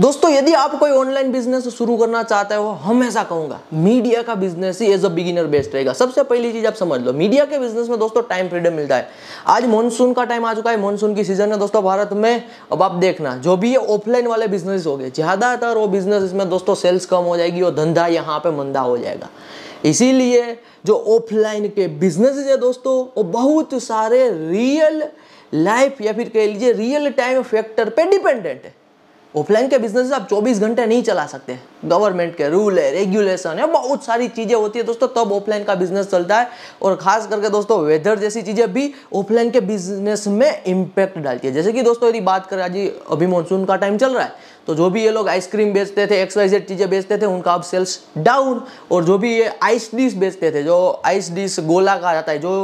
दोस्तों यदि आप कोई ऑनलाइन बिजनेस शुरू करना चाहते हो हमेशा कहूंगा मीडिया का बिजनेस ही एज अ बिगिनर बेस्ट रहेगा सबसे पहली चीज आप समझ लो मीडिया के बिजनेस में दोस्तों टाइम फ्रीडम मिलता है आज मानसून का टाइम आ चुका है मानसून की सीजन है दोस्तों भारत में अब आप देखना जो भी ये ऑफलाइन वाले बिजनेस हो गए ज्यादातर वो बिजनेस इसमें दोस्तों सेल्स कम हो जाएगी और धंधा यहाँ पे मंदा हो जाएगा इसीलिए जो ऑफलाइन के बिजनेस है दोस्तों वो बहुत सारे रियल लाइफ या फिर कह लीजिए रियल टाइम फैक्टर पे डिपेंडेंट है ऑफलाइन के बिजनेस आप 24 घंटे नहीं चला सकते गवर्नमेंट के रूल है रेगुलेशन है बहुत सारी चीज़ें होती है दोस्तों तब ऑफलाइन का बिजनेस चलता है और खास करके दोस्तों वेदर जैसी चीज़ें भी ऑफलाइन के बिजनेस में इम्पैक्ट डालती है जैसे कि दोस्तों यदि बात करें आज अभी मानसून का टाइम चल रहा है तो जो भी ये लोग आइसक्रीम बेचते थे वाइजेड चीज़ें बेचते थे उनका अब सेल्स डाउन और जो भी ये आइस डिश बेचते थे जो आइस डिश गोला कहा जाता है जो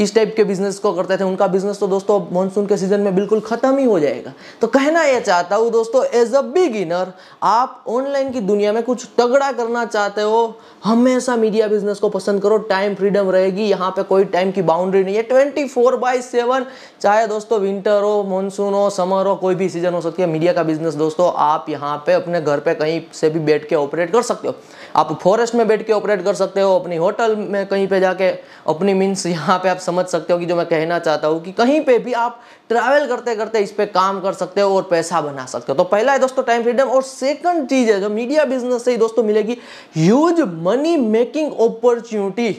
इस टाइप के बिजनेस को करते थे उनका बिजनेस तो दोस्तों मानसून के सीजन में बिल्कुल ख़त्म ही हो जाएगा तो कहना यह चाहता हूँ दोस्तों एज अ बिगिनर आप ऑनलाइन की दुनिया में कुछ तगड़ा करना चाहते हो हमेशा मीडिया बिजनेस को पसंद करो टाइम फ्रीडम रहेगी यहाँ पे कोई टाइम की बाउंड्री नहीं है ट्वेंटी फोर बाई सेवन चाहे दोस्तों विंटर हो मानसून हो समर हो कोई भी सीजन हो सकती है मीडिया का बिजनेस दोस्तों आप यहाँ पे अपने घर पे कहीं से भी बैठ के ऑपरेट कर सकते हो आप फॉरेस्ट में बैठ के ऑपरेट कर सकते हो अपनी होटल में कहीं पे जाके अपनी मीन्स यहाँ पे आप समझ सकते हो कि जो मैं कहना चाहता हूँ कि कहीं पे भी आप ट्रैवल करते करते इस पर काम कर सकते हो और पैसा बना सकते हो तो पहला है दोस्तों टाइम फ्रीडम और सेकंड चीज़ है जो मीडिया बिजनेस से ही दोस्तों मिलेगी huge money making opportunity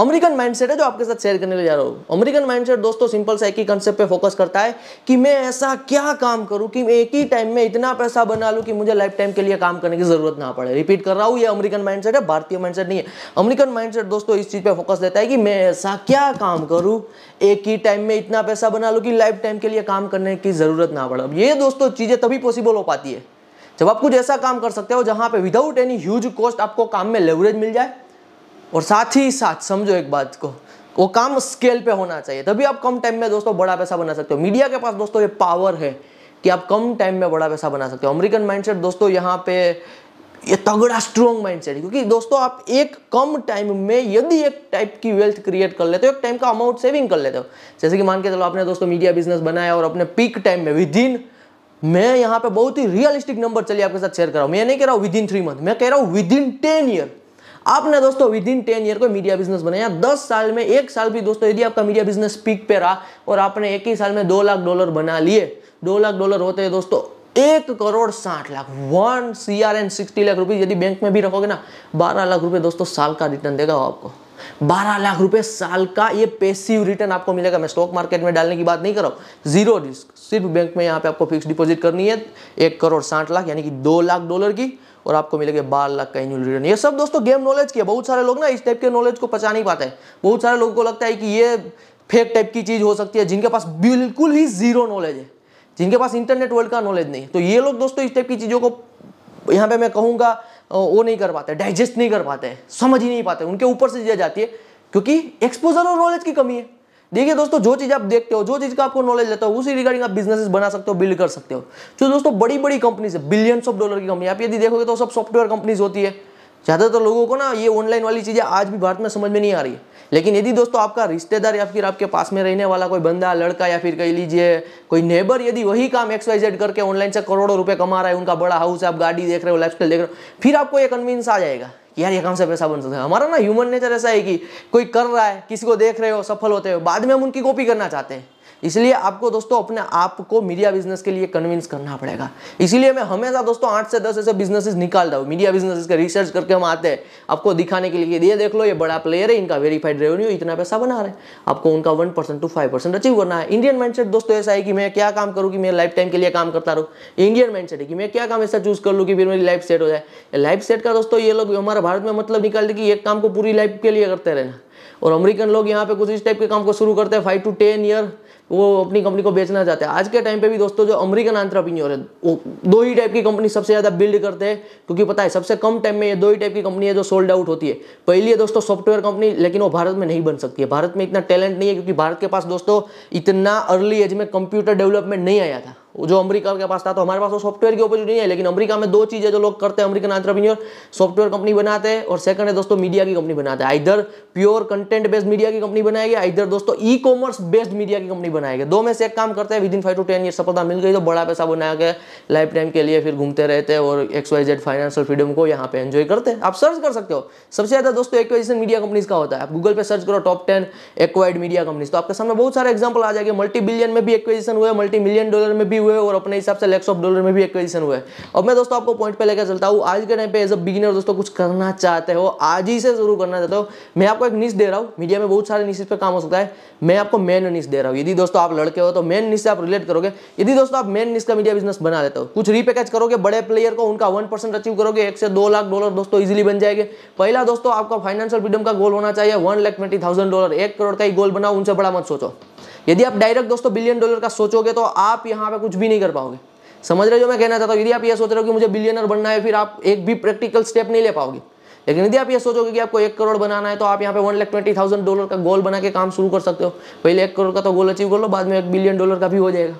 American mindset है जो आपके साथ शेयर करने ले जा रहा हूँ अमेरिकन माइंडसेट दोस्तों सिंपल सा एक ही कंसेप्ट पे फोकस करता है कि मैं ऐसा क्या काम करूँ कि मैं एक ही टाइम में इतना पैसा बना लूँ कि मुझे लाइफ टाइम के लिए काम करने की जरूरत ना पड़े रिपीट कर रहा हूँ ये अमेरिकन माइंडसेट है भारतीय माइंडसेट नहीं है अमेरिकन माइंडसेट दोस्तों इस चीज़ पर फोकस देता है कि मैं ऐसा क्या काम करूँ एक ही टाइम में इतना पैसा बना लूँ कि लाइफ टाइम के लिए काम करने की जरूरत ना पड़े अब ये दोस्तों चीज़ें तभी पॉसिबल हो पाती है जब आप कुछ ऐसा काम कर सकते हो जहाँ पे विदाउट एनी ह्यूज कॉस्ट आपको काम में लेवरेज मिल जाए और साथ ही साथ समझो एक बात को वो काम स्केल पे होना चाहिए तभी आप कम टाइम में दोस्तों बड़ा पैसा बना सकते हो मीडिया के पास दोस्तों ये पावर है कि आप कम टाइम में बड़ा पैसा बना सकते हो अमेरिकन माइंडसेट दोस्तों यहाँ पे ये तगड़ा स्ट्रॉन्ग माइंडसेट है क्योंकि दोस्तों आप एक कम टाइम में यदि एक टाइप की वेल्थ क्रिएट कर लेते हो एक टाइम का अमाउंट सेविंग कर लेते हो जैसे कि मान के चलो आपने दोस्तों मीडिया बिजनेस बनाया और अपने पीक टाइम में विद इन मैं यहाँ पे बहुत ही रियलिस्टिक नंबर चलिए आपके साथ शेयर कर रहा हूँ मैं नहीं कह रहा हूँ विद इन थ्री मंथ मैं कह रहा हूँ विद इन टेन ईयर आपने दोस्तों विद इन टेन ईयर को मीडिया बिजनेस बनाया दस साल में एक साल भी दोस्तों यदि आपका मीडिया बिजनेस पीक पे रहा और आपने एक ही साल में दो लाख डॉलर बना लिए दो लाख डॉलर होते हैं दोस्तों एक करोड़ साठ lakh one C R and sixty lakh रुपये यदि बैंक में भी रखोगे ना बारह लाख रुपए दोस्तों साल का रिटर्न देगा वो आपको बारह लाख रुपए साल का ये पेसिव रिटर्न आपको मिलेगा मैं स्टॉक मार्केट में डालने की बात नहीं कर रहा हूँ जीरो रिस्क सिर्फ बैंक में यहाँ पे आपको फिक्स डिपॉजिट करनी है एक करोड़ साठ लाख यानी कि दो लाख डॉलर की और आपको मिलेगा बारह लाख का एनुअल रिटर्न ये सब दोस्तों गेम नॉलेज की है बहुत सारे लोग ना इस टाइप के नॉलेज को पचा नहीं पाते हैं बहुत सारे लोगों को लगता है कि ये फेक टाइप की चीज़ हो सकती है जिनके पास बिल्कुल ही जीरो नॉलेज है जिनके पास इंटरनेट वर्ल्ड का नॉलेज नहीं है तो ये लोग दोस्तों इस टाइप की चीज़ों को यहाँ पे मैं कहूँगा वो नहीं कर पाते डाइजेस्ट नहीं कर पाते समझ ही नहीं पाते उनके ऊपर से चीज़ें जाती है क्योंकि एक्सपोजर और नॉलेज की कमी है देखिए दोस्तों जो चीज़ आप देखते हो जो चीज़ का आपको नॉलेज लेता हो उसी रिगार्डिंग आप बिजनेस बना सकते हो बिल्ड कर सकते हो जो तो दोस्तों बड़ी बड़ी कंपनीज है बिलियंस ऑफ डॉलर की कंपनी आप यदि देखोगे तो सब सॉफ्टवेयर कंपनीज होती है ज़्यादातर लोगों को ना ये ऑनलाइन वाली चीज़ें आज भी भारत में समझ में नहीं आ रही है लेकिन यदि दोस्तों आपका रिश्तेदार या फिर आपके पास में रहने वाला कोई बंदा लड़का या फिर कह लीजिए कोई नेबर यदि वही काम एक्स वाई जेड करके ऑनलाइन से करोड़ों रुपये कमा रहा है उनका बड़ा हाउस है आप गाड़ी देख रहे हो लाइफ देख रहे हो फिर आपको ये कन्विंस आ जाएगा कि यार ये काम से पैसा बन सकता है हमारा ना ह्यूमन नेचर ऐसा है कि कोई कर रहा है किसी को देख रहे हो सफल होते हो बाद में हम उनकी कॉपी करना चाहते हैं इसलिए आपको दोस्तों अपने आप को मीडिया बिजनेस के लिए कन्विंस करना पड़ेगा इसीलिए मैं हमेशा दोस्तों आठ से दस ऐसे बिजनेसेस निकालता हूँ मीडिया बिजनेसेस का रिसर्च करके हम आते हैं आपको दिखाने के लिए ये देख लो ये बड़ा प्लेयर है इनका वेरीफाइड रेवेन्यू इतना पैसा बना रहे आपको उनका one percent to five percent achieve करना है इंडियन माइंडसेट दोस्तों ऐसा है कि मैं क्या काम करूँ कि मैं लाइफ टाइम के लिए काम करता रहूँ इंडियन माइंडसेट है कि मैं क्या काम ऐसा चूज कर लूँ कि फिर मेरी लाइफ सेट हो जाए लाइफ सेट का दोस्तों ये लोग हमारे भारत में मतलब निकाल दे कि एक काम को पूरी लाइफ के लिए करते रहना और अमेरिकन लोग यहाँ पे कुछ इस टाइप के काम को शुरू करते हैं फाइव टू टेन ईयर वो अपनी कंपनी को बेचना चाहते हैं आज के टाइम पे भी दोस्तों जो अमेरिकन आंट्रप्रन्योर है वो दो ही टाइप की कंपनी सबसे ज़्यादा बिल्ड करते हैं क्योंकि पता है सबसे कम टाइम में ये दो ही टाइप की कंपनी है जो सोल्ड आउट होती है पहली है दोस्तों सॉफ्टवेयर कंपनी लेकिन वो भारत में नहीं बन सकती है भारत में इतना टैलेंट नहीं है क्योंकि भारत के पास दोस्तों इतना अर्ली एज में कंप्यूटर डेवलपमेंट नहीं आया था जो अमेरिका के पास था तो हमारे पास वो सॉफ्टवेयर की ऑपरचुनिटी है लेकिन अमेरिका में दो चीज़ें जो लोग करते हैं अमेरिकन आंट्रप्रन्योर सॉफ्टवेयर कंपनी बनाते हैं और सेकंड है दोस्तों मीडिया की कंपनी बनाते हैं इधर प्योर कंटेंट बेस्ड मीडिया की कंपनी बनाएगी इधर दोस्तों ई कॉमर्स बेस्ड मीडिया की कंपनी बनाएगी दो में से एक काम करते हैं within five to ten year सफलता मिल गई तो बड़ा पैसा बनाया गया लाइफ टाइम के लिए फिर घूमते रहते हैं और X Y Z financial freedom को यहाँ पे एंजॉय करते हैं आप सर्च कर सकते हो सबसे ज़्यादा दोस्तों एक्वाइजेशन मीडिया कंपनीज का होता है आप गूगल पर सर्च करो top ten acquired media companies तो आपके सामने बहुत सारे एग्जाम्पल आ जाएंगे मल्टी बिलियन में भी हुआ हुए मल्टी मिलियन डॉलर में भी भी हुए और अपने हिसाब से लैक्स ऑफ डॉलर में भी एक्विजिशन हुए अब मैं दोस्तों आपको पॉइंट पे लेकर चलता हूँ आज के टाइम पे एज अ बिगिनर दोस्तों कुछ करना चाहते हो आज ही से शुरू करना चाहते हो मैं आपको एक निश दे रहा हूँ मीडिया में बहुत सारे निशेज पर काम हो सकता है मैं आपको मेन निश दे रहा हूँ यदि दोस्तों आप लड़के हो तो मेन निश से आप रिलेट करोगे यदि दोस्तों आप मेन निश का मीडिया बिजनेस बना लेते हो कुछ रीपैकेज करोगे बड़े प्लेयर को उनका वन परसेंट अचीव करोगे एक से दो लाख डॉलर दोस्तों इजिली बन जाएंगे पहला दोस्तों आपका फाइनेंशियल फ्रीडम का गोल होना चाहिए one lakh twenty thousand dollar एक करोड़ का ही गोल बनाओ उनसे बड़ा मत सोचो यदि आप डायरेक्ट दोस्तों बिलियन डॉलर का सोचोगे तो आप यहाँ पे कुछ भी नहीं कर पाओगे समझ रहे हो मैं कहना चाहता हूँ यदि आप ये सोच रहे हो कि मुझे बिलियनर बनना है फिर आप एक भी प्रैक्टिकल स्टेप नहीं ले पाओगे लेकिन यदि आप ये सोचोगे कि आपको एक करोड़ बनाना है तो आप यहाँ पे one lakh twenty thousand dollar का गोल बना के काम शुरू कर सकते हो पहले एक करोड़ का तो गोल अचीव कर लो बाद में एक बिलियन डॉलर का भी हो जाएगा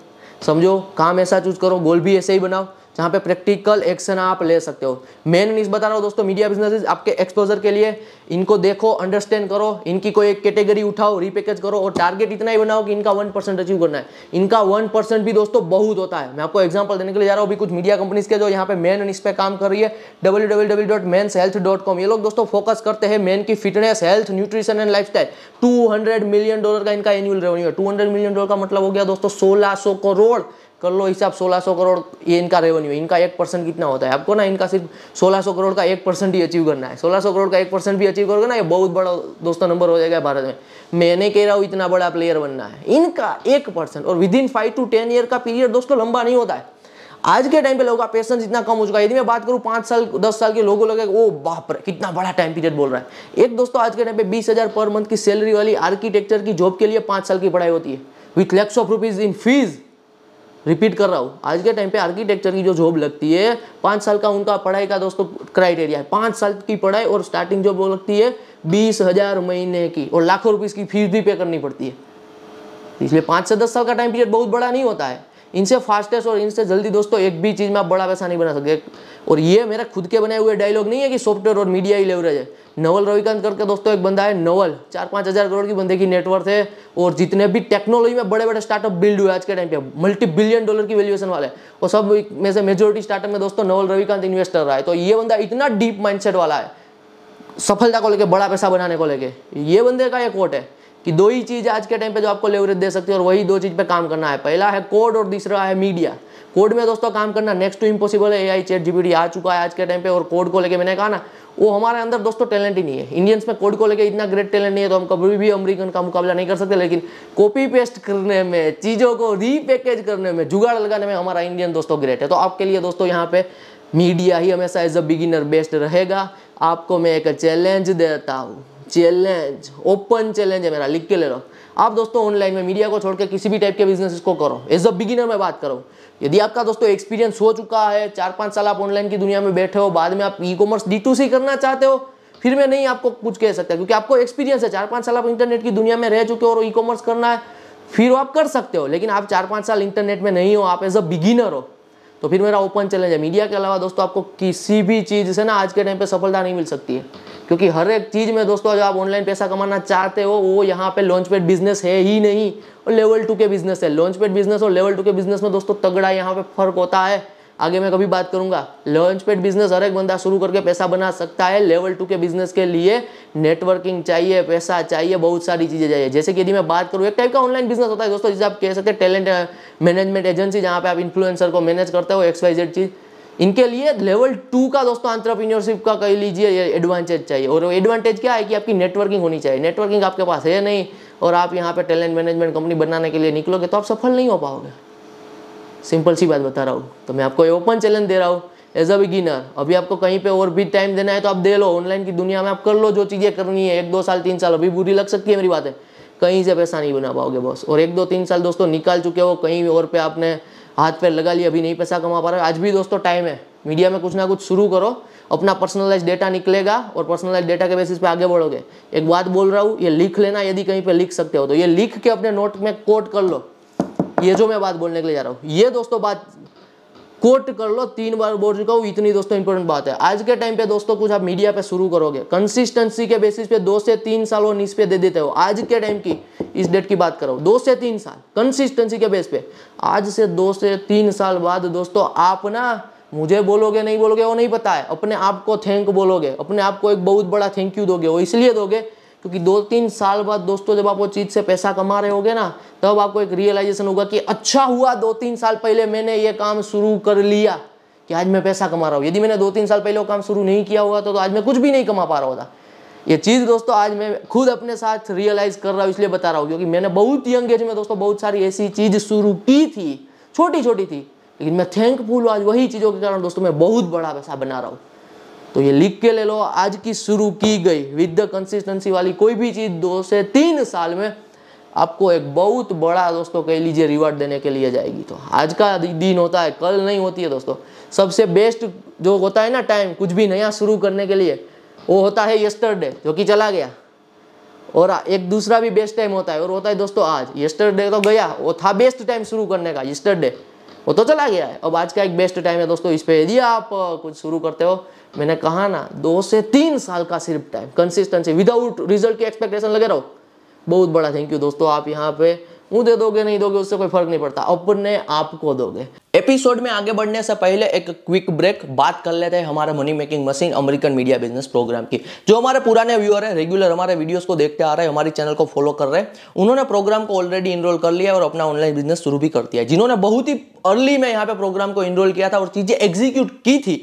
समझो काम ऐसा चूज करो गोल भी ऐसे ही बनाओ जहाँ पे प्रैक्टिकल एक्शन आप ले सकते हो मेन न्यूज बता रहा हूँ दोस्तों मीडिया बिजनेस आपके एक्सपोजर के लिए इनको देखो अंडरस्टैंड करो इनकी कोई एक कैटेगरी उठाओ रीपैकेज करो और टारगेट इतना ही बनाओ कि इनका वन परसेंट अचीव करना है इनका वन परसेंट भी दोस्तों बहुत होता है मैं आपको एग्जाम्पल देने के लिए जा रहा हूँ अभी कुछ मीडिया कंपनीज के जो यहाँ पे मेन इस पे काम कर रही है डब्ल्यू ये लोग दोस्तों फोकस करते हैं मेन की fitness health nutrition and life style million dollar का इनका एनुअल रेवन्यू है टू मिलियन डॉलर का मतलब हो गया दोस्तों सोलह करोड़ कर लो हिसाब 1600 करोड़ ये इनका रेवेन्यू इनका एक परसेंट कितना होता है आपको ना इनका सिर्फ 1600 करोड़ का एक परसेंट ही अचीव करना है 1600 करोड़ का एक परसेंट भी अचीव करोगे ना ये बहुत बड़ा दोस्तों नंबर हो जाएगा भारत में मैंने कह रहा हूँ इतना बड़ा प्लेयर बनना है इनका एक परसेंट और within five to ten year का पीरियड दोस्तों लंबा नहीं होता है आज के टाइम पे लोगों का पेशेंस इतना कम हो चुका है यदि मैं बात करूँ पाँच साल दस साल के लोगों लगे ओ बाप रे कितना बड़ा टाइम पीरियड बोल रहा है एक दोस्तों तो आज के टाइम पे बीस हज़ार पर मंथ की सैलरी वाली आर्किटेक्चर की जॉब के लिए पाँच साल की पढ़ाई होती है with lakhs of rupees in fees repeat कर रहा हूँ आज के टाइम पे आर्किटेक्चर की जो जॉब लगती है पाँच साल का उनका पढ़ाई का दोस्तों क्राइटेरिया है पाँच साल की पढ़ाई और स्टार्टिंग जॉब लगती है बीस हज़ार महीने की और लाखों रुपीज़ की फीस भी पे करनी पड़ती है इसलिए पाँच से दस साल का टाइम पीरियड बहुत बड़ा नहीं होता है इनसे फास्टेस्ट और इनसे जल्दी दोस्तों एक भी चीज़ में आप बड़ा पैसा नहीं बना सकते और ये मेरा खुद के बनाए हुए डायलॉग नहीं है कि सॉफ्टवेयर और मीडिया ही लेवरेज है नवल रविकांत करके दोस्तों एक बंदा है नवल चार पाँच हज़ार करोड़ की बंदे की नेटवर्थ है और जितने भी टेक्नोलॉजी में बड़े बड़े स्टार्टअप बिल्ड हुए आज के टाइम पे मल्टी बिलियन डॉलर की वैल्यूएशन वाले और सब में से मेजोरिटी स्टार्टअप में दोस्तों नवल रविकांत इन्वेस्ट कर रहा है तो ये बंदा इतना डीप माइंड वाला है सफलता को लेकर बड़ा पैसा बनाने को लेकर ये बंदे का ये कोट है कि दो ही चीज़ आज के टाइम पे जो आपको लेवरेज दे सकती है और वही दो चीज़ पे काम करना है पहला है कोड और दूसरा है मीडिया कोड में दोस्तों काम करना नेक्स्ट टू इम्पॉसिबल है एआई चैट जीपीटी आ चुका है आज के टाइम पे और कोड को लेके मैंने कहा ना वो हमारे अंदर दोस्तों तो टैलेंट ही नहीं है इंडियंस में कोड को लेकर इतना ग्रेट टैलेंट नहीं है तो हम कभी भी अमेरिकन का मुकाबला नहीं कर सकते लेकिन कॉपी पेस्ट करने में चीज़ों को रीपैकेज करने में जुगाड़ लगाने में हमारा इंडियन दोस्तों ग्रेट है तो आपके लिए दोस्तों यहाँ पे मीडिया ही हमेशा एज अ बिगिनर बेस्ट रहेगा आपको मैं एक चैलेंज देता हूँ चैलेंज ओपन चैलेंज है मेरा लिख के ले लो आप दोस्तों ऑनलाइन में मीडिया को छोड़ के किसी भी टाइप के बिजनेस को करो एज अ बिगिनर में बात करो यदि आपका दोस्तों एक्सपीरियंस हो चुका है चार पांच साल आप ऑनलाइन की दुनिया में बैठे हो बाद में आप e commerce D to C करना चाहते हो फिर मैं नहीं आपको कुछ कह सकता क्योंकि आपको एक्सपीरियंस है चार पांच साल आप इंटरनेट की दुनिया में रह चुके हो और ई कॉमर्स करना है फिर आप कर सकते हो लेकिन आप चार पांच साल इंटरनेट में नहीं हो आप एज अ बिगिनर हो तो फिर मेरा ओपन चैलेंज है मीडिया के अलावा दोस्तों आपको किसी भी चीज़ से ना आज के टाइम पे सफलता नहीं मिल सकती है क्योंकि हर एक चीज़ में दोस्तों जो आप ऑनलाइन पैसा कमाना चाहते हो वो यहाँ पे लॉन्च पेड बिजनेस है ही नहीं और लेवल टू के बिजनेस है लॉन्च पेड बिजनेस और लेवल टू के बिजनेस में दोस्तों तगड़ा यहाँ पे फर्क होता है आगे मैं कभी बात करूंगा लॉन्च पेड बिजनेस हर एक बंदा शुरू करके पैसा बना सकता है लेवल टू के बिजनेस के लिए नेटवर्किंग चाहिए पैसा चाहिए बहुत सारी चीज़ें चाहिए जैसे कि यदि मैं बात करूँ एक टाइप का ऑनलाइन बिजनेस होता है दोस्तों जिसे आप कह सकते हैं टैलेंट मैनेजमेंट एजेंसी जहाँ पे आप इन्फ्लुएंसर को मैनेज करते हो एक्सवाइजेड जेड चीज़ इनके लिए लेवल टू का दोस्तों आंट्रप्रीनियरशिप का कह लीजिए एडवांटेज चाहिए और एडवांटेज क्या है कि आपकी नेटवर्किंग होनी चाहिए नेटवर्किंग आपके पास है नहीं और आप यहाँ पे टैलेंट मैनेजमेंट कंपनी बनाने के लिए निकलोगे तो आप सफल नहीं हो पाओगे सिंपल सी बात बता रहा हूँ तो मैं आपको ओपन चैलेंज दे रहा हूँ एज अ बिगिनर अभी आपको कहीं पे और भी टाइम देना है तो आप दे लो ऑनलाइन की दुनिया में आप कर लो जो चीज़ें करनी है एक दो साल तीन साल अभी बुरी लग सकती है मेरी बातें कहीं से पैसा नहीं बना पाओगे बॉस और एक दो तीन साल दोस्तों निकाल चुके हो कहीं और पे आपने हाथ पैर लगा लिया अभी नहीं पैसा कमा पा रहे आज भी दोस्तों टाइम है मीडिया में कुछ ना कुछ शुरू करो अपना पर्सनलाइज डेटा निकलेगा और पर्सनलाइज डेटा के बेसिस पे आगे बढ़ोगे एक बात बोल रहा हूँ ये लिख लेना यदि कहीं पे लिख सकते हो तो ये लिख के अपने नोट में कोट कर लो ये जो मैं बात बोलने के लिए जा रहा हूँ ये दोस्तों बात कोट कर लो तीन बार बोल चुका हूँ इतनी दोस्तों इंपॉर्टेंट बात है आज के टाइम पे दोस्तों कुछ आप मीडिया पे शुरू करोगे कंसिस्टेंसी के बेसिस पे दो से तीन साल वो न्यूज पे दे देते हो आज के टाइम की इस डेट की बात करो दो से तीन साल कंसिस्टेंसी के बेस पे आज से दो से तीन साल बाद दोस्तों आप ना मुझे बोलोगे नहीं बोलोगे वो नहीं पता है अपने आप को थैंक बोलोगे अपने आप को एक बहुत बड़ा थैंक यू दोगे वो इसलिए दोगे क्योंकि दो तीन साल बाद दोस्तों जब आप वो चीज़ से पैसा कमा रहे होगे ना तब आपको एक रियलाइजेशन होगा कि अच्छा हुआ दो तीन साल पहले मैंने ये काम शुरू कर लिया कि आज मैं पैसा कमा रहा हूँ यदि मैंने दो तीन साल पहले वो काम शुरू नहीं किया हुआ तो, तो आज मैं कुछ भी नहीं कमा पा रहा होता ये चीज़ दोस्तों आज मैं खुद अपने साथ रियलाइज़ कर रहा हूँ इसलिए बता रहा हूँ क्योंकि मैंने बहुत यंग एज में दोस्तों बहुत सारी ऐसी चीज़ शुरू की थी छोटी छोटी थी लेकिन मैं थैंकफुल आज वही चीज़ों के कारण दोस्तों मैं बहुत बड़ा पैसा बना रहा हूँ तो ये लिख के ले लो आज की शुरू की गई विद द कंसिस्टेंसी वाली कोई भी चीज़ दो से तीन साल में आपको एक बहुत बड़ा दोस्तों कह लीजिए रिवार्ड देने के लिए जाएगी तो आज का दिन होता है कल नहीं होती है दोस्तों सबसे बेस्ट जो होता है ना टाइम कुछ भी नया शुरू करने के लिए वो होता है येस्टरडे जो कि चला गया और एक दूसरा भी बेस्ट टाइम होता है और होता है दोस्तों आज येस्टरडे तो गया वो था बेस्ट टाइम शुरू करने का येस्टरडे वो तो चला गया है अब आज का एक बेस्ट टाइम है दोस्तों इस पर यदि आप कुछ शुरू करते हो मैंने कहा ना दो से तीन साल का सिर्फ टाइम कंसिस्टेंसी विदाउट रिजल्ट की एक्सपेक्टेशन लगे रहो बहुत बड़ा थैंक यू दोस्तों आप यहाँ पे मुंह दे दोगे नहीं दोगे उससे कोई फर्क नहीं पड़ता अपने आप को दोगे एपिसोड में आगे बढ़ने से पहले एक क्विक ब्रेक बात कर लेते हैं हमारे money making machine American media business program की जो हमारे पुराने व्यूअर है रेगुलर हमारे वीडियोस को देखते आ रहे हैं हमारे चैनल को फॉलो कर रहे हैं उन्होंने प्रोग्राम को ऑलरेडी इनरोल कर लिया और अपना ऑनलाइन बिजनेस शुरू भी कर दिया जिन्होंने बहुत ही अर्ली में यहाँ पे प्रोग्राम को इनरोल किया था और चीजें एग्जीक्यूट की थी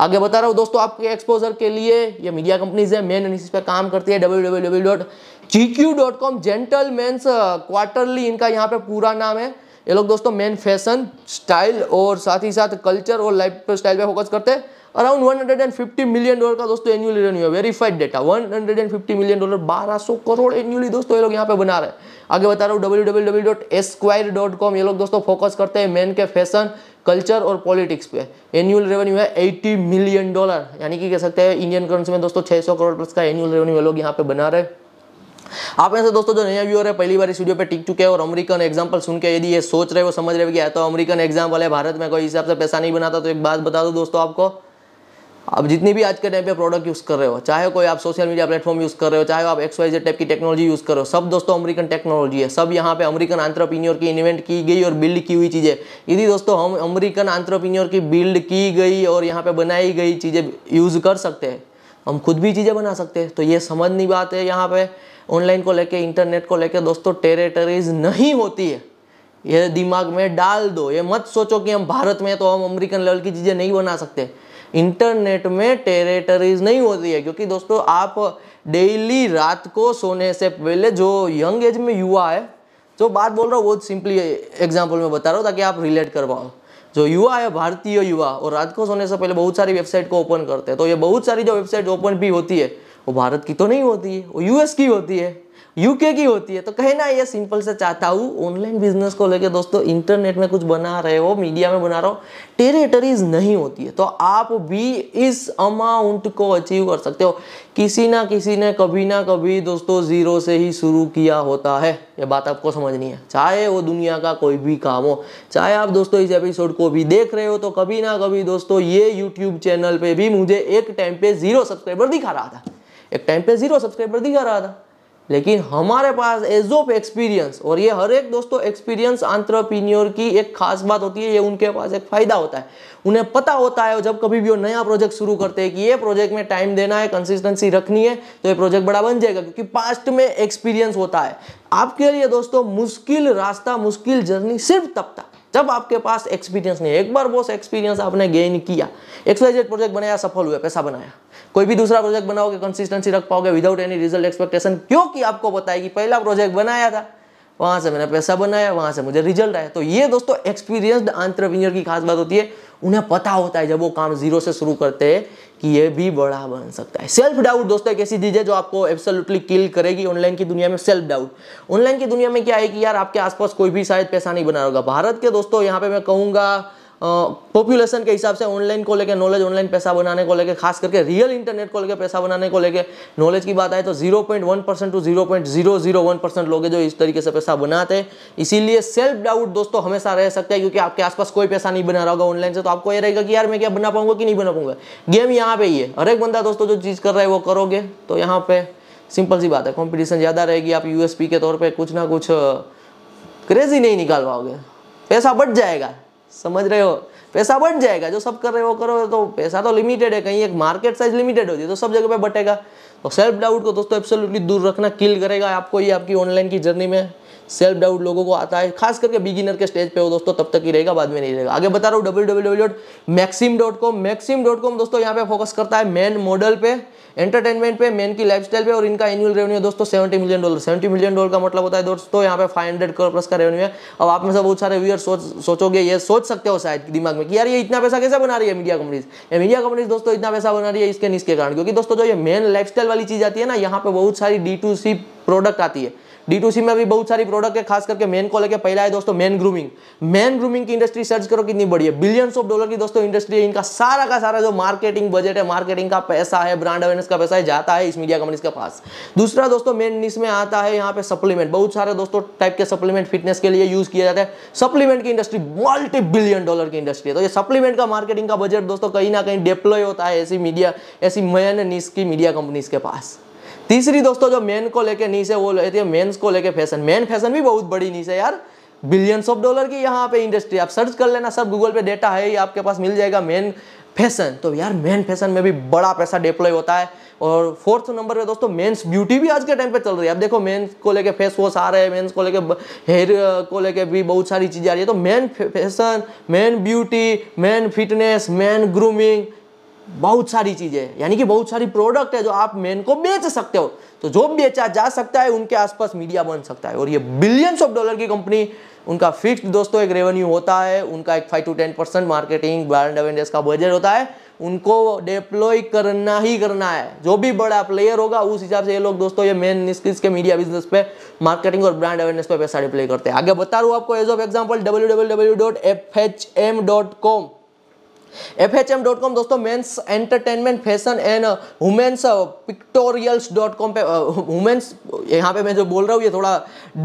आगे बता रहा हूँ दोस्तों आपके एक्सपोजर के लिए ये मीडिया कंपनीज है मेन इस पर काम करती है W W W dot G Q dot com gentleman's quarterly इनका यहाँ पे पूरा नाम है ये लोग दोस्तों मेन फैशन स्टाइल और साथ ही साथ कल्चर और लाइफ स्टाइल पे फोकस करते हैं अराउंड 150 मिलियन डॉलर का दोस्तों एनुअली रेवेन्यू है verified data 150 million dollar 1200 crore annually दोस्तों ये लोग यहाँ पे बना रहे हैं आगे बता रहा हूँ डब्ल्यू ये लोग दोस्तों फोकस करते हैं मेन के फैशन कल्चर और पॉलिटिक्स पे एनुअल रेवेन्यू है 80 मिलियन डॉलर यानी कि कह सकते हैं इंडियन करेंसी में दोस्तों सौ करोड़ प्लस का एनुअल रेवेन्यू लोग यहाँ पे बना रहे आप ऐसे दोस्तों जो नया व्यूअर है पहली बार इस वीडियो पे टिक चुके हैं और अमेरिकन एग्जाम्पल सुन के यदि ये सोच रहे हो समझ रहे हो कि तो अमेरिकन एग्जाम्पल है भारत में कोई हिसाब से पैसा नहीं बनाता तो एक बात बता दो दोस्तों आपको आप जितने भी आज के टाइम पे प्रोडक्ट यूज़ कर रहे हो चाहे कोई आप सोशल मीडिया प्लेटफॉर्म यूज़ कर रहे हो चाहे आप जेड टाइप की टेक्नोलॉजी यूज़ कर रहे हो सब दोस्तों अमेरिकन टेक्नोलॉजी है सब यहाँ पे अमेरिकन आंट्रप्रीनियोर की इन्वेंट की गई और बिल्ड की हुई चीज़ें यदि दोस्तों हम अमरीकन आंट्रप्रीनियोर की बिल्ड की गई और यहाँ पर बनाई गई चीज़ें यूज़ कर सकते हैं हम खुद भी चीज़ें बना सकते हैं तो ये समझनी बात है यहाँ पर ऑनलाइन को लेकर इंटरनेट को लेकर दोस्तों टेरेटरीज नहीं होती है ये दिमाग में डाल दो ये मत सोचो कि हम भारत में तो हम अमेरिकन लेवल की चीज़ें नहीं बना सकते इंटरनेट में टेरेटरीज नहीं होती है क्योंकि दोस्तों आप डेली रात को सोने से पहले जो यंग एज में युवा है जो बात बोल रहा हूँ वो सिंपली एग्जाम्पल में बता रहा हूँ ताकि आप रिलेट कर पाओ जो युवा है भारतीय युवा और रात को सोने से पहले बहुत सारी वेबसाइट को ओपन करते हैं तो ये बहुत सारी जो वेबसाइट ओपन भी होती है वो भारत की तो नहीं होती है वो यूएस की होती है यूके की होती है तो कहना ये सिंपल से चाहता हूँ ऑनलाइन बिजनेस को लेके दोस्तों इंटरनेट में कुछ बना रहे हो मीडिया में बना रहे हो टेरिटरीज नहीं होती है तो आप भी इस अमाउंट को अचीव कर सकते हो किसी ना किसी ने कभी ना कभी दोस्तों ज़ीरो से ही शुरू किया होता है ये बात आपको समझनी है चाहे वो दुनिया का कोई भी काम हो चाहे आप दोस्तों इस एपिसोड को भी देख रहे हो तो कभी ना कभी दोस्तों ये यूट्यूब चैनल पर भी मुझे एक टाइम पे ज़ीरो सब्सक्राइबर दिखा रहा था एक टाइम पे ज़ीरो सब्सक्राइबर दिखा रहा था लेकिन हमारे पास एज ऑफ एक्सपीरियंस और ये हर एक दोस्तों एक्सपीरियंस आंट्रप्रीनियोर की एक खास बात होती है ये उनके पास एक फ़ायदा होता है उन्हें पता होता है जब कभी भी वो नया प्रोजेक्ट शुरू करते हैं कि ये प्रोजेक्ट में टाइम देना है कंसिस्टेंसी रखनी है तो ये प्रोजेक्ट बड़ा बन जाएगा क्योंकि पास्ट में एक्सपीरियंस होता है आपके लिए दोस्तों मुश्किल रास्ता मुश्किल जर्नी सिर्फ तब तक जब आपके पास एक्सपीरियंस नहीं है एक बार वो एक्सपीरियंस आपने गेन किया एक्सवाइजेड प्रोजेक्ट बनाया सफल हुआ पैसा बनाया कोई भी दूसरा प्रोजेक्ट बनाओगे कंसिस्टेंसी रख पाओगे विदाउट एनी रिजल्ट एक्सपेक्टेशन क्योंकि आपको बताया कि पहला प्रोजेक्ट बनाया था वहां से मैंने पैसा बनाया वहां से मुझे रिजल्ट आया तो ये दोस्तों एक्सपीरियंस्ड आंट्रप्रीनियर की खास बात होती है उन्हें पता होता है जब वो काम जीरो से शुरू करते हैं कि ये भी बड़ा बन सकता है सेल्फ डाउट दोस्तों एक ऐसी चीज़ है जो आपको एब्सोल्युटली किल करेगी ऑनलाइन की दुनिया में सेल्फ डाउट ऑनलाइन की दुनिया में क्या है कि यार आपके आसपास कोई भी शायद पैसा नहीं बना होगा भारत के दोस्तों यहाँ पे मैं कहूँगा पॉपुलेशन के हिसाब से ऑनलाइन को लेकर नॉलेज ऑनलाइन पैसा बनाने को लेकर खास करके रियल इंटरनेट को लेकर पैसा बनाने को लेकर नॉलेज की बात आए तो 0.1 परसेंट टू 0.001 परसेंट लोग जो इस तरीके से पैसा बनाते हैं इसीलिए सेल्फ डाउट दोस्तों हमेशा रह सकता है क्योंकि आपके आसपास कोई पैसा नहीं बना रहा होगा ऑनलाइन से तो आपको ये रहेगा कि यार मैं क्या बना पाऊंगा कि नहीं बना पाऊंगा गेम यहाँ पे ही है हर एक बंदा दोस्तों जो चीज़ कर रहा है वो करोगे तो यहाँ पे सिंपल सी बात है कॉम्पिटिशन ज़्यादा रहेगी आप यूएसपी के तौर पर कुछ ना कुछ क्रेजी नहीं निकाल पाओगे पैसा बढ़ जाएगा समझ रहे हो पैसा बट जाएगा जो सब कर रहे हो करो तो पैसा तो लिमिटेड है कहीं एक मार्केट साइज लिमिटेड होती है तो सब जगह पे बटेगा तो सेल्फ डाउट को दोस्तों एब्सोल्युटली दूर रखना किल करेगा आपको ये आपकी ऑनलाइन की जर्नी में सेल्फ डाउट लोगों को आता है खास करके बिगिनर के स्टेज पे हो दोस्तों तब तक ही रहेगा बाद में नहीं रहेगा आगे बता रहा हूँ W W dot Maxim dot com Maxim dot com दोस्तों यहाँ पे फोकस करता है मेन मॉडल पे एंटरटेनमेंट पे मेन की लाइफस्टाइल पे और इनका एनुअल रेवेन्यू दोस्तों seventy million dollar seventy million dollar का मतलब होता है दोस्तों यहाँ पे फाइव हंड्रेड करोड़ प्लस का रेवेन्यू है अब आप में से बहुत सारे व्यूअर सोच सोचोगे ये सोच सकते हो शायद दिमाग में कि यार ये इतना पैसा कैसे बना रही है मीडिया कंपनीज ये मीडिया कंपनीज दोस्तों इतना पैसा बना रही है इसके निस के कारण क्योंकि दोस्तों जो ये मेन लाइफ वाली चीज आती है ना यहाँ पे बहुत सारी डी टू सी प्रोडक्ट आती है डी में अभी बहुत सारी प्रोडक्ट है खास करके मेन को लेकर पहला है दोस्तों मेन ग्रूमिंग मेन ग्रूमिंग की इंडस्ट्री सर्च करो कितनी बड़ी है बिलियंस ऑफ डॉलर की दोस्तों इंडस्ट्री है इनका सारा का सारा जो मार्केटिंग बजट है मार्केटिंग का पैसा है ब्रांड अवेयरनेस का पैसा है जाता है इस मीडिया कंपनीज के पास दूसरा दोस्तों मेन निश में आता है यहाँ पे सप्लीमेंट बहुत सारे दोस्तों टाइप के सप्लीमेंट फिटनेस के लिए यूज किया जाता है सप्लीमेंट की इंडस्ट्री मल्टी बिलियन डॉलर की इंडस्ट्री है तो ये सप्लीमेंट का मार्केटिंग का बजट दोस्तों कहीं ना कहीं डिप्लॉय होता है ऐसी मीडिया ऐसी मेन निश की मीडिया कंपनीज के पास तीसरी दोस्तों जो मेन को लेके नीचे है वो लेती है मेन्स को लेके फैशन मेन फैशन भी बहुत बड़ी नीचे है यार बिलियंस ऑफ डॉलर की यहाँ पे इंडस्ट्री आप सर्च कर लेना सब गूगल पे डेटा है ही आपके पास मिल जाएगा मेन फैशन तो यार मेन फैशन में भी बड़ा पैसा डिप्लॉय होता है और फोर्थ नंबर पे दोस्तों मेंस ब्यूटी भी आज के टाइम पे चल रही है अब देखो मेंस को लेके फेस वॉश आ रहे हैं मेंस को लेके हेयर को लेके भी बहुत सारी चीज़ें आ रही है तो men fashion men beauty men fitness men grooming बहुत सारी चीज़ें यानी कि बहुत सारी प्रोडक्ट है जो आप मेन को बेच सकते हो तो जो बेचा जा सकता है उनके आसपास मीडिया बन सकता है और ये बिलियंस ऑफ डॉलर की कंपनी उनका फिक्स्ड दोस्तों एक रेवेन्यू होता है उनका एक five to ten percent marketing brand awareness का बजट होता है उनको डिप्लॉय करना ही करना है जो भी बड़ा प्लेयर होगा उस हिसाब से ये लोग दोस्तों ये मेन निस्किस के मीडिया बिजनेस पे मार्केटिंग और ब्रांड अवेयरनेस पे पैसा डिप्लॉय करते हैं आगे बता रहा हूँ आपको as of example W W W dot F H M dot com F H M dot com दोस्तों men's entertainment fashion and women's pictorials dot com पे वुमेन्स uh, यहाँ पे मैं जो बोल रहा हूँ ये थोड़ा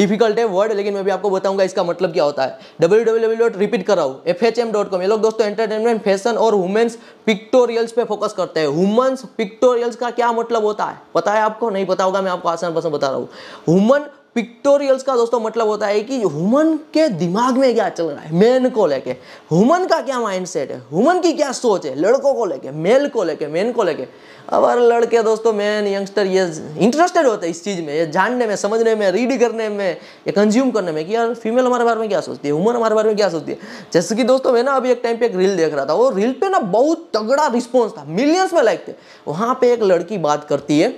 डिफिकल्ट है वर्ड लेकिन मैं भी आपको बताऊंगा इसका मतलब क्या होता है W W W dot repeat कर रहा हूँ F H M dot com ये लोग दोस्तों एंटरटेनमेंट फैशन और वुमेन्स पिक्टोरियल्स पे फोकस करते हैं वुमेन्स पिक्टोरियल्स का क्या मतलब होता है पता है आपको नहीं पता होगा मैं आपको आसान पसंद बता रहा हूँ वुमन पिक्टोरियल्स का दोस्तों मतलब होता है कि ह्यूमन के दिमाग में क्या चल रहा है मैन को लेके ह्यूमन का क्या माइंडसेट है ह्यूमन की क्या सोच है लड़कों को लेके मेल को लेके मैन को लेके अब लड़के दोस्तों मैन यंगस्टर ये इंटरेस्टेड होते हैं इस चीज़ में ये जानने में समझने में रीड करने में या कंज्यूम करने में कि यार फीमेल हमारे बारे में क्या सोचती है हुमन हमारे बारे में क्या सोचती है जैसे कि दोस्तों मैं ना अभी एक टाइम पे एक रील देख रहा था वो रील पे ना बहुत तगड़ा रिस्पॉन्स था मिलियंस में लाइक थे वहाँ पर एक लड़की बात करती है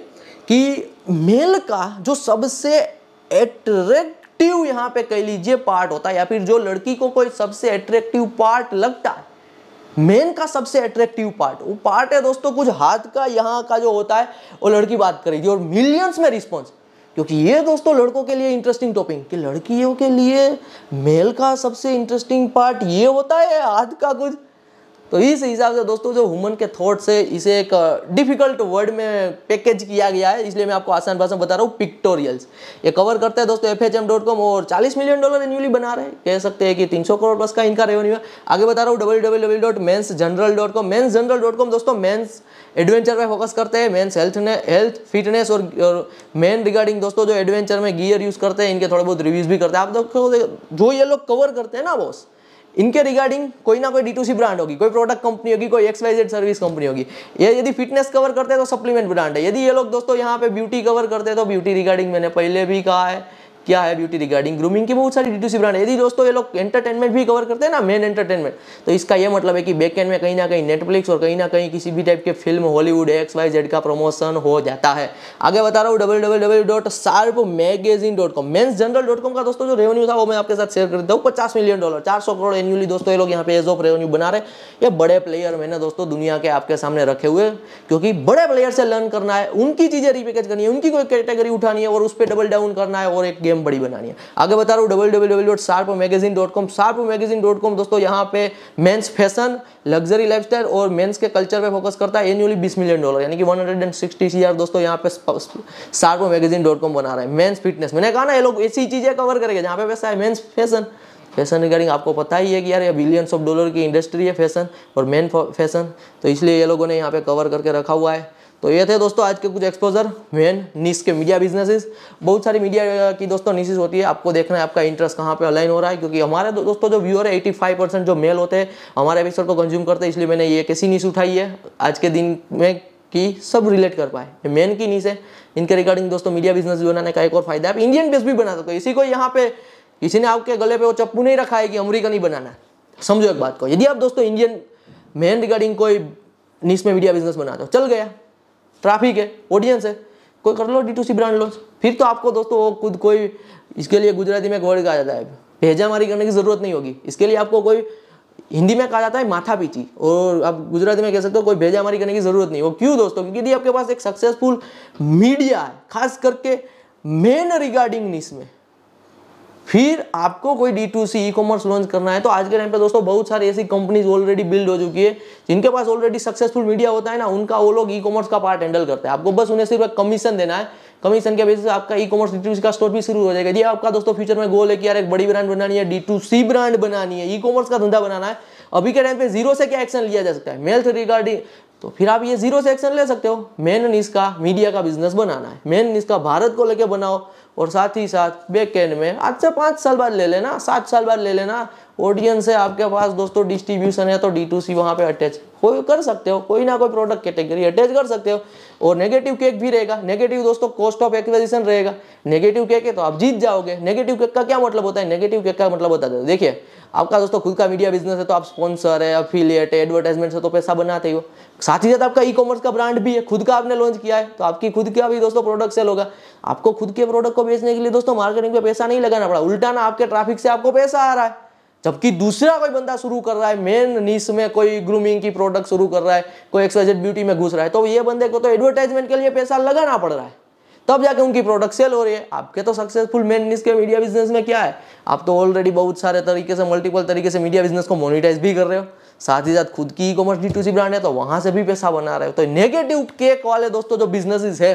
कि मेल का जो सबसे एट्रेक्टिव यहाँ पे कह लीजिए पार्ट होता है या फिर जो लड़की को कोई सबसे एट्रेक्टिव पार्ट लगता है मेन का सबसे अट्रैक्टिव पार्ट वो पार्ट है दोस्तों कुछ हाथ का यहाँ का जो होता है वो लड़की बात करेगी और मिलियंस में रिस्पॉन्स क्योंकि ये दोस्तों लड़कों के लिए इंटरेस्टिंग टॉपिक कि लड़कियों के लिए मेल का सबसे इंटरेस्टिंग पार्ट ये होता है हाथ का कुछ तो इस हिसाब से दोस्तों जो हुमन के थॉट से इसे एक डिफिकल्ट वर्ड में पैकेज किया गया है इसलिए मैं आपको आसान भाषा में बता रहा हूँ पिक्टोरियल्स ये कवर करता है दोस्तों एफ और 40 मिलियन डॉलर एनुअली बना रहे हैं कह सकते हैं कि 300 करोड़ प्लस का इनका रेवेन्यू है आगे बता रहा हूँ W men's journal dot com दोस्तों मेन्स एडवेंचर पर फोकस करते हैं मेन्स हेल्थ ने हेल्थ फिटनेस और, और मेन रिगार्डिंग दोस्तों जो एडवेंचर में गियर यूज़ करते हैं इनके थोड़े बहुत रिव्यूज़ भी करते हैं आप दोस्तों जो ये लोग कवर करते हैं ना बॉस इनके रिगार्डिंग कोई ना कोई डी ब्रांड होगी कोई प्रोडक्ट कंपनी होगी कोई एक्सवाइजेड सर्विस कंपनी होगी ये यदि फिटनेस कवर करते हैं तो सप्लीमेंट ब्रांड है यदि ये लोग दोस्तों यहाँ पे ब्यूटी कवर करते हैं तो ब्यूटी रिगार्डिंग मैंने पहले भी कहा है क्या है ब्यूटी रिगार्डिंग ग्रूमिंग की बहुत सारी डीटीसी ब्रांड है यदि दोस्तों ये लोग एंटरटेनमेंट भी कवर करते हैं ना मेन एंटरटेनमेंट तो इसका ये मतलब है कि बैक एंड में कहीं ना कहीं नेटफ्लिक्स और कहीं ना कहीं किसी भी टाइप के film Hollywood X Y Z का प्रमोशन हो जाता है आगे बता रहा हूँ W W dot sharp magazine dot com men's journal dot com का दोस्तों जो रेवेन्यू था वो मैं आपके साथ शेयर कर देता हूँ पचास मिलियन डॉलर चार सौ करोड़ एनुअली दोस्तों ये लोग यहाँ पे एज ऑफ रेवेन्यू बना रहे ये बड़े प्लेयर मैंने दोस्तों दुनिया के आपके सामने रखे हुए क्योंकि बड़े प्लेयर से लर्न करना है उनकी चीजें रिपेकेज करनी है उनकी कोई कैटेगरी उठानी है और उस पर डबल डाउन करना है और एक मीडियम बड़ी बनानी है आगे बता रहा हूँ W W W magazine dot com sharp magazine dot com दोस्तों यहाँ पे मेंस फैशन लग्जरी लाइफस्टाइल और मेंस के कल्चर पे फोकस करता है एनुअली 20 मिलियन डॉलर यानी कि 160 सीआर दोस्तों यहाँ पे शार्पो मैगजीन डॉट कॉम बना रहा है मेंस फिटनेस मैंने कहा ना ये लोग ऐसी चीज़ें कवर करेंगे जहाँ पे वैसा है मेंस फैशन फैशन रिगार्डिंग आपको पता ही है कि यार ये बिलियंस ऑफ डॉलर की इंडस्ट्री है फैशन और मेन फैशन तो इसलिए ये लोगों ने यहाँ पे कवर करके रखा हुआ है तो ये थे दोस्तों आज के कुछ एक्सपोजर वेन नीस के मीडिया बिजनेसेस बहुत सारी मीडिया की दोस्तों नीसेस होती है आपको देखना है आपका इंटरेस्ट कहाँ पे अलाइन हो रहा है क्योंकि हमारे दो, दोस्तों जो व्यूअर है फाइव परसेंट जो मेल होते हैं हमारे एपिसोड को कंज्यूम करते हैं इसलिए मैंने ये कैसी नीस उठाई है आज के दिन में कि सब रिलेट कर पाए मेन की नीस है इनके रिगार्डिंग दोस्तों मीडिया बिजनेस बनाने का एक और फायदा है आप इंडियन बेस भी बना सकते हो इसी को यहाँ पे किसी ने आपके गले पे वो चप्पू नहीं रखा है कि अमरीका नहीं बनाना समझो एक बात को यदि आप दोस्तों इंडियन मेन रिगार्डिंग कोई नीस में मीडिया बिजनेस बना दो चल गया ट्रैफिक है ऑडियंस है कोई कर लो D to C brand launch फिर तो आपको दोस्तों वो खुद कोई इसके लिए गुजराती में वर्ड कहा जाता है भेजा मारी करने की ज़रूरत नहीं होगी इसके लिए आपको कोई हिंदी में कहा जाता है माथा पीछी और आप गुजराती में कह सकते हो कोई भेजा मारी करने की ज़रूरत नहीं हो क्यों दोस्तों क्योंकि आपके पास एक सक्सेसफुल मीडिया है खास करके मेन रिगार्डिंग इसमें में फिर आपको कोई D to C e commerce launch करना है तो आज के टाइम पे दोस्तों बहुत सारी ऐसी कंपनीज ऑलरेडी बिल्ड हो चुकी है जिनके पास ऑलरेडी सक्सेसफुल मीडिया होता है ना उनका वो लोग ई कॉमर्स का पार्ट हैंडल करते हैं आपको बस उन्हें सिर्फ एक कमीशन देना है कमीशन के बेसिस आपका ई कॉमर्स डी का स्टोर भी शुरू हो जाएगा ये आपका दोस्तों फ्यूचर में गोल है कि यार एक बड़ी ब्रांड बनानी है डी टू सी ब्रांड बनानी है ई कॉमर्स का धंधा बनाना है अभी के टाइम पे जीरो से क्या एक्शन लिया जा सकता है मेल्स रिगार्डिंग तो फिर आप ये जीरो से एक्शन ले सकते हो मेन निस्का मीडिया का बिजनेस बनाना है मेन निस्का भारत को लेके बनाओ और साथ ही साथ बैक एंड में आज अच्छा से पाँच साल बाद ले लेना सात साल बाद ले लेना ऑडियंस है आपके पास दोस्तों डिस्ट्रीब्यूशन है तो डी टू सी वहाँ पर अटैच कोई कर सकते हो कोई ना कोई प्रोडक्ट कैटेगरी अटैच कर सकते हो और नेगेटिव केक भी रहेगा नेगेटिव दोस्तों कॉस्ट ऑफ एक्विजिशन रहेगा नेगेटिव केक है तो आप जीत जाओगे नेगेटिव केक का क्या मतलब होता है नेगेटिव केक का मतलब होता है तो देखिए आपका दोस्तों खुद का मीडिया बिजनेस है तो आप स्पॉन्सर है अफिलियट है एडवर्टाइजमेंट से तो पैसा बनाते ही हो साथ ही साथ आपका ई कॉमर्स का ब्रांड भी है खुद का आपने लॉन्च किया है तो आपकी खुद का भी दोस्तों प्रोडक्ट सेल होगा आपको खुद के प्रोडक्ट को बेचने के लिए दोस्तों मार्केटिंग पे पैसा नहीं लगाना पड़ा उल्टा ना आपके ट्रैफिक से आपको पैसा आ रहा है जबकि दूसरा कोई बंदा शुरू कर रहा है मेन नीस में कोई ग्रूमिंग की प्रोडक्ट शुरू कर रहा है कोई एक्सवाइजेड ब्यूटी में घुस रहा है तो ये बंदे को तो एडवर्टाइजमेंट के लिए पैसा लगाना पड़ रहा है तब जाके उनकी प्रोडक्ट सेल हो रही है आपके तो सक्सेसफुल मेन नीस के मीडिया बिजनेस में क्या है आप तो ऑलरेडी बहुत सारे तरीके से मल्टीपल तरीके से मीडिया बिजनेस को मोनिटाइज भी कर रहे हो साथ ही साथ खुद की ई कॉमर्स डी ब्रांड है तो वहाँ से भी पैसा बना रहे हो तो नेगेटिव केक वाले दोस्तों जो बिजनेसिस है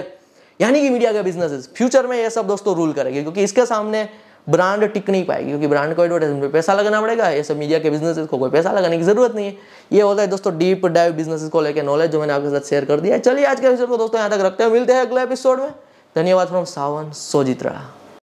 यानी कि मीडिया के बिजनेसिस फ्यूचर में ये सब दोस्तों रूल करेगी क्योंकि इसके सामने ब्रांड टिक नहीं पाएगी क्योंकि ब्रांड को एडवर्टाइजमेंट पे पैसा लगाना पड़ेगा ये सब मीडिया के बिजनेस को कोई पैसा लगाने की जरूरत नहीं है ये होता है दोस्तों डीप डाइव बिजनेस को लेकर नॉलेज जो मैंने आपके साथ शेयर कर दिया है चलिए आज के एपिसोड को दोस्तों यहाँ तक रखते हैं मिलते हैं अगले एपिसोड में धन्यवाद फ्रॉम सावन सोजित्रा